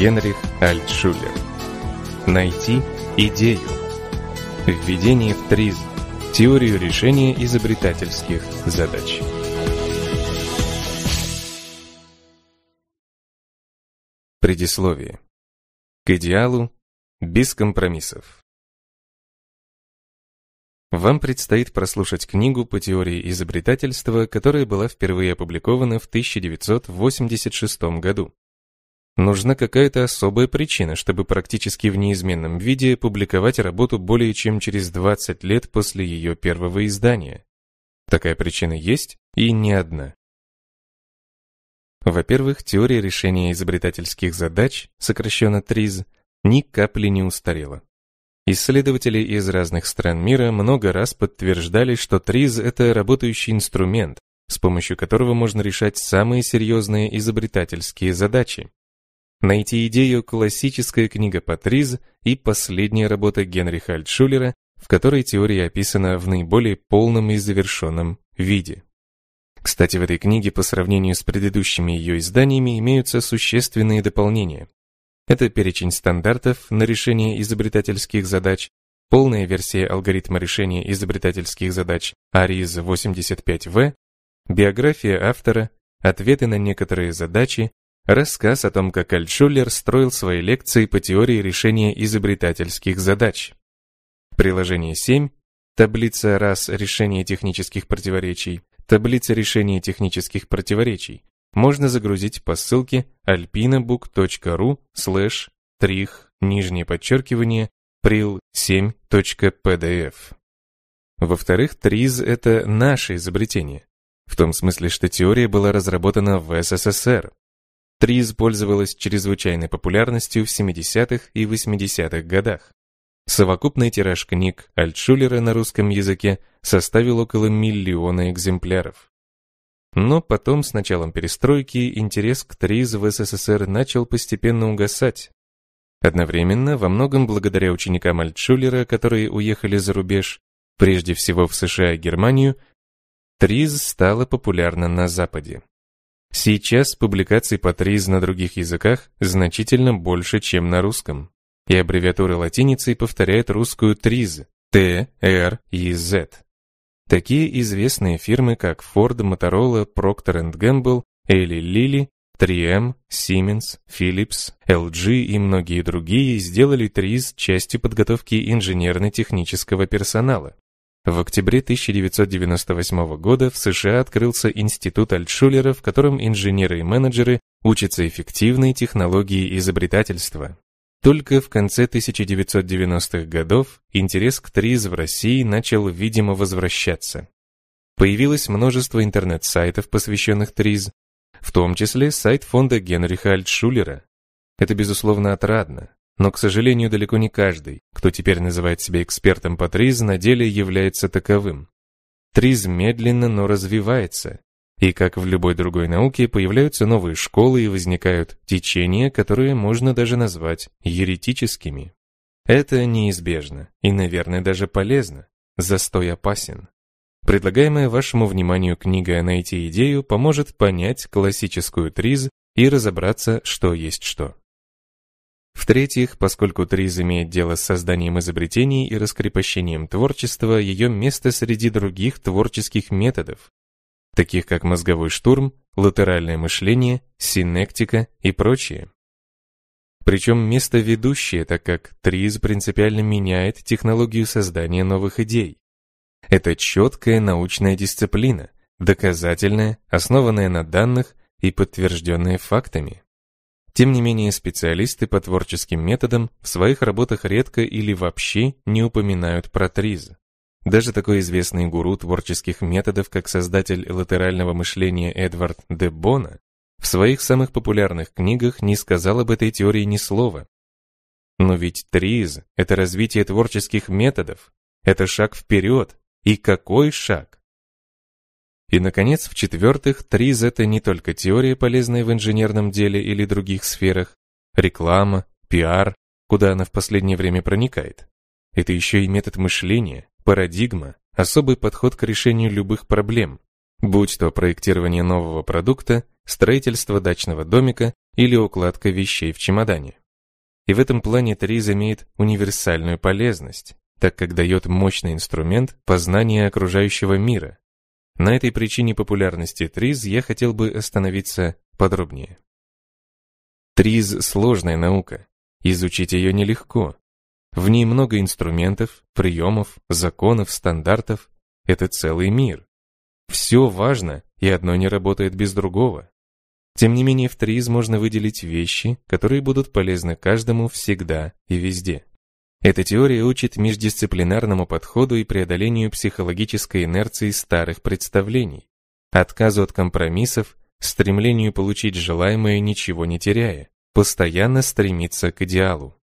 Генрих Альтшулер. Найти идею. Введение в ТРИЗ. Теорию решения изобретательских задач. Предисловие. К идеалу без компромиссов. Вам предстоит прослушать книгу по теории изобретательства, которая была впервые опубликована в 1986 году. Нужна какая-то особая причина, чтобы практически в неизменном виде публиковать работу более чем через 20 лет после ее первого издания. Такая причина есть, и не одна. Во-первых, теория решения изобретательских задач, сокращенно ТРИЗ, ни капли не устарела. Исследователи из разных стран мира много раз подтверждали, что ТРИЗ — это работающий инструмент, с помощью которого можно решать самые серьезные изобретательские задачи. Найти идею классическая книга Патриз и последняя работа Генриха Альтшулера, в которой теория описана в наиболее полном и завершенном виде. Кстати, в этой книге по сравнению с предыдущими ее изданиями имеются существенные дополнения. Это перечень стандартов на решение изобретательских задач, полная версия алгоритма решения изобретательских задач ARIS 85V, биография автора, ответы на некоторые задачи, Рассказ о том, как Альтшуллер строил свои лекции по теории решения изобретательских задач. Приложение 7. Таблица раз решения технических противоречий. Таблица решения технических противоречий. Можно загрузить по ссылке alpinabook.ru slash trich нижнее подчеркивание pril7.pdf. Во-вторых, ТРИЗ — это наше изобретение. В том смысле, что теория была разработана в СССР. Триз пользовалась чрезвычайной популярностью в 70-х и 80-х годах. Совокупный тираж книг Альтшулера на русском языке составил около миллиона экземпляров. Но потом, с началом перестройки, интерес к Триз в СССР начал постепенно угасать. Одновременно, во многом благодаря ученикам Альтшулера, которые уехали за рубеж, прежде всего в США и Германию, Триз стала популярна на Западе. Сейчас публикаций по ТРИЗ на других языках значительно больше, чем на русском. И аббревиатуры латиницей повторяют русскую ТРИЗ – Т, Р и З. Такие известные фирмы, как Ford, Motorola, Procter Gamble, или Lilly, 3M, эм, Siemens, Philips, LG и многие другие сделали ТРИЗ частью подготовки инженерно-технического персонала. В октябре 1998 года в США открылся Институт Альтшулера, в котором инженеры и менеджеры учатся эффективной технологии изобретательства. Только в конце 1990-х годов интерес к ТРИЗ в России начал видимо возвращаться. Появилось множество интернет-сайтов, посвященных ТРИЗ, в том числе сайт фонда Генриха Альтшулера. Это, безусловно, отрадно. Но, к сожалению, далеко не каждый, кто теперь называет себя экспертом по ТРИЗ, на деле является таковым. ТРИЗ медленно, но развивается. И, как в любой другой науке, появляются новые школы и возникают течения, которые можно даже назвать еретическими. Это неизбежно и, наверное, даже полезно. Застой опасен. Предлагаемая вашему вниманию книга «Найти идею» поможет понять классическую триз и разобраться, что есть что. В-третьих, поскольку Триз имеет дело с созданием изобретений и раскрепощением творчества, ее место среди других творческих методов, таких как мозговой штурм, латеральное мышление, синектика и прочее. Причем место ведущее, так как Триз принципиально меняет технологию создания новых идей. Это четкая научная дисциплина, доказательная, основанная на данных и подтвержденная фактами. Тем не менее, специалисты по творческим методам в своих работах редко или вообще не упоминают про ТРИЗ. Даже такой известный гуру творческих методов, как создатель латерального мышления Эдвард де Бона, в своих самых популярных книгах не сказал об этой теории ни слова. Но ведь триз – это развитие творческих методов, это шаг вперед. И какой шаг? И, наконец, в-четвертых, ТРИЗ – это не только теория, полезная в инженерном деле или других сферах, реклама, пиар, куда она в последнее время проникает. Это еще и метод мышления, парадигма, особый подход к решению любых проблем, будь то проектирование нового продукта, строительство дачного домика или укладка вещей в чемодане. И в этом плане ТРИЗ имеет универсальную полезность, так как дает мощный инструмент познания окружающего мира, на этой причине популярности ТРИЗ я хотел бы остановиться подробнее. ТРИЗ – сложная наука. Изучить ее нелегко. В ней много инструментов, приемов, законов, стандартов. Это целый мир. Все важно, и одно не работает без другого. Тем не менее, в ТРИЗ можно выделить вещи, которые будут полезны каждому всегда и везде. Эта теория учит междисциплинарному подходу и преодолению психологической инерции старых представлений, отказу от компромиссов, стремлению получить желаемое, ничего не теряя, постоянно стремиться к идеалу.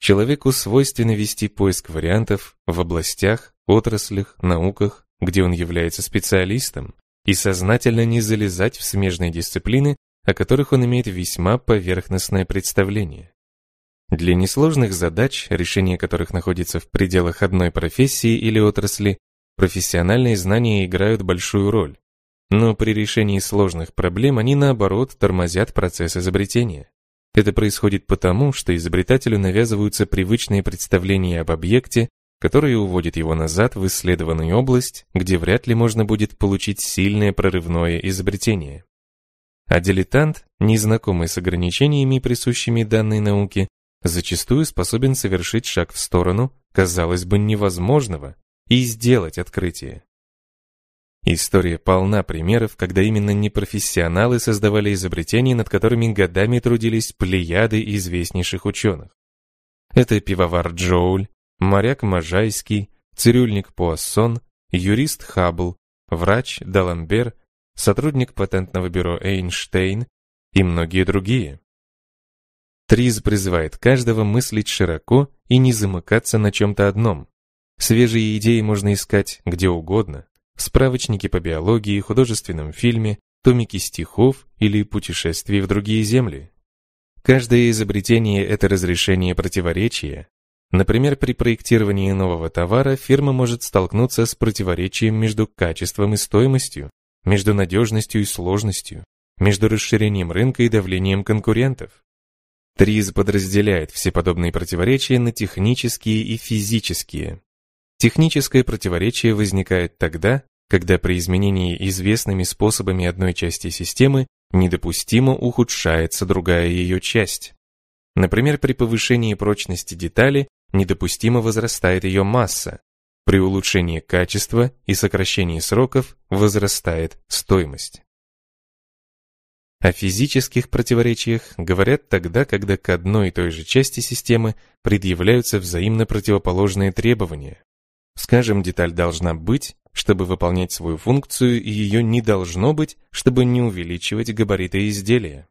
Человеку свойственно вести поиск вариантов в областях, отраслях, науках, где он является специалистом, и сознательно не залезать в смежные дисциплины, о которых он имеет весьма поверхностное представление. Для несложных задач, решение которых находится в пределах одной профессии или отрасли, профессиональные знания играют большую роль. Но при решении сложных проблем они, наоборот, тормозят процесс изобретения. Это происходит потому, что изобретателю навязываются привычные представления об объекте, которые уводят его назад в исследованную область, где вряд ли можно будет получить сильное прорывное изобретение. А дилетант, незнакомый с ограничениями, присущими данной науке, зачастую способен совершить шаг в сторону, казалось бы, невозможного, и сделать открытие. История полна примеров, когда именно непрофессионалы создавали изобретения, над которыми годами трудились плеяды известнейших ученых. Это пивовар Джоуль, моряк Можайский, цирюльник Пуассон, юрист Хаббл, врач Даламбер, сотрудник патентного бюро Эйнштейн и многие другие. Триз призывает каждого мыслить широко и не замыкаться на чем-то одном. Свежие идеи можно искать где угодно, в справочнике по биологии, художественном фильме, томике стихов или путешествии в другие земли. Каждое изобретение – это разрешение противоречия. Например, при проектировании нового товара фирма может столкнуться с противоречием между качеством и стоимостью, между надежностью и сложностью, между расширением рынка и давлением конкурентов. Триз подразделяет все подобные противоречия на технические и физические. Техническое противоречие возникает тогда, когда при изменении известными способами одной части системы недопустимо ухудшается другая ее часть. Например, при повышении прочности детали недопустимо возрастает ее масса, при улучшении качества и сокращении сроков возрастает стоимость. О физических противоречиях говорят тогда, когда к одной и той же части системы предъявляются взаимно противоположные требования. Скажем, деталь должна быть, чтобы выполнять свою функцию, и ее не должно быть, чтобы не увеличивать габариты изделия.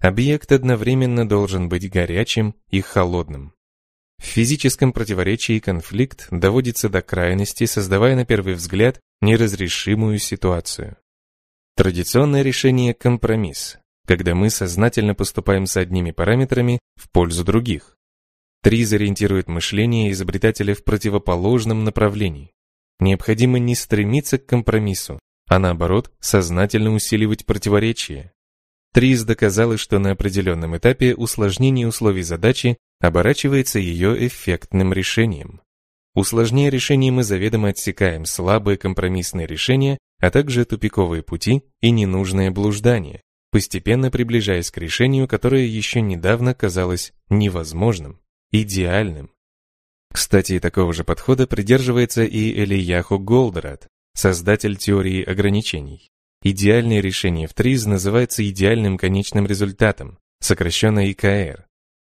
Объект одновременно должен быть горячим и холодным. В физическом противоречии конфликт доводится до крайности, создавая на первый взгляд неразрешимую ситуацию. Традиционное решение – компромисс, когда мы сознательно поступаем с одними параметрами в пользу других. Триз ориентирует мышление изобретателя в противоположном направлении. Необходимо не стремиться к компромиссу, а наоборот, сознательно усиливать противоречие. Триз доказала, что на определенном этапе усложнение условий задачи оборачивается ее эффектным решением. Усложняя решение, мы заведомо отсекаем слабые компромиссные решения а также тупиковые пути и ненужные блуждания, постепенно приближаясь к решению, которое еще недавно казалось невозможным, идеальным. Кстати, такого же подхода придерживается и Элияху Голдрат, создатель теории ограничений. Идеальное решение в ТРИЗ называется идеальным конечным результатом, сокращенно ИКР.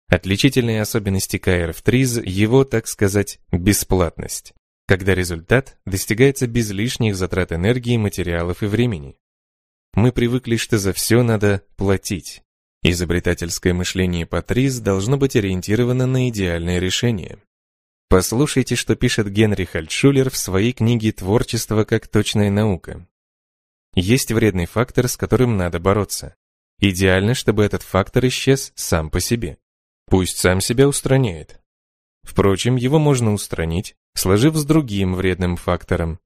Отличительные особенности КР в ТРИЗ – его, так сказать, бесплатность когда результат достигается без лишних затрат энергии, материалов и времени. Мы привыкли, что за все надо платить. Изобретательское мышление Патрис должно быть ориентировано на идеальное решение. Послушайте, что пишет Генри Хальтшулер в своей книге «Творчество как точная наука». Есть вредный фактор, с которым надо бороться. Идеально, чтобы этот фактор исчез сам по себе. Пусть сам себя устраняет. Впрочем, его можно устранить, сложив с другим вредным фактором.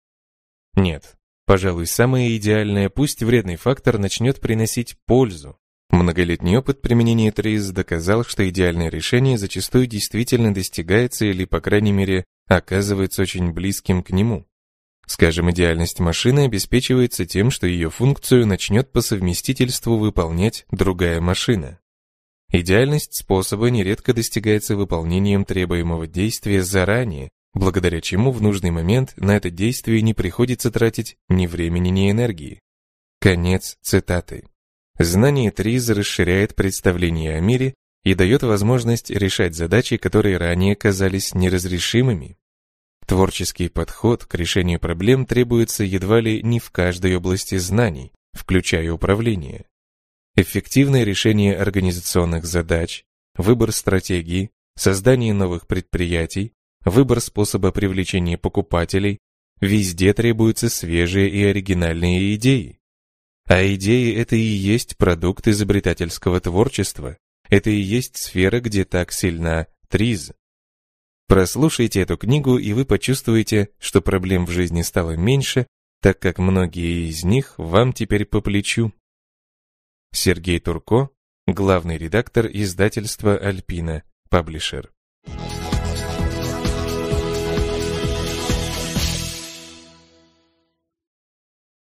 Нет, пожалуй, самое идеальное, пусть вредный фактор начнет приносить пользу. Многолетний опыт применения ТРИС доказал, что идеальное решение зачастую действительно достигается или, по крайней мере, оказывается очень близким к нему. Скажем, идеальность машины обеспечивается тем, что ее функцию начнет по совместительству выполнять другая машина. Идеальность способа нередко достигается выполнением требуемого действия заранее, благодаря чему в нужный момент на это действие не приходится тратить ни времени, ни энергии. Конец цитаты. Знание ТРИЗ расширяет представление о мире и дает возможность решать задачи, которые ранее казались неразрешимыми. Творческий подход к решению проблем требуется едва ли не в каждой области знаний, включая управление эффективное решение организационных задач, выбор стратегии, создание новых предприятий, выбор способа привлечения покупателей, везде требуются свежие и оригинальные идеи. А идеи – это и есть продукт изобретательского творчества, это и есть сфера, где так сильна триз. Прослушайте эту книгу, и вы почувствуете, что проблем в жизни стало меньше, так как многие из них вам теперь по плечу. Сергей Турко, главный редактор издательства «Альпина», паблишер.